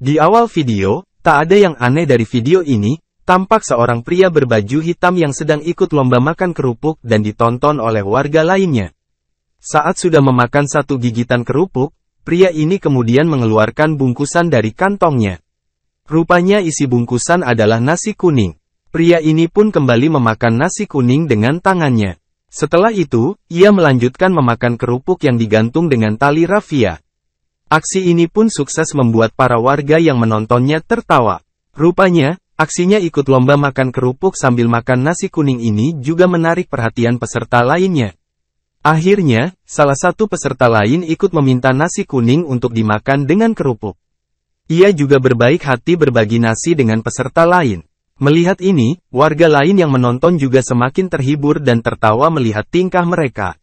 Di awal video, tak ada yang aneh dari video ini, tampak seorang pria berbaju hitam yang sedang ikut lomba makan kerupuk dan ditonton oleh warga lainnya. Saat sudah memakan satu gigitan kerupuk, pria ini kemudian mengeluarkan bungkusan dari kantongnya. Rupanya isi bungkusan adalah nasi kuning. Pria ini pun kembali memakan nasi kuning dengan tangannya. Setelah itu, ia melanjutkan memakan kerupuk yang digantung dengan tali rafia. Aksi ini pun sukses membuat para warga yang menontonnya tertawa. Rupanya, aksinya ikut lomba makan kerupuk sambil makan nasi kuning ini juga menarik perhatian peserta lainnya. Akhirnya, salah satu peserta lain ikut meminta nasi kuning untuk dimakan dengan kerupuk. Ia juga berbaik hati berbagi nasi dengan peserta lain. Melihat ini, warga lain yang menonton juga semakin terhibur dan tertawa melihat tingkah mereka.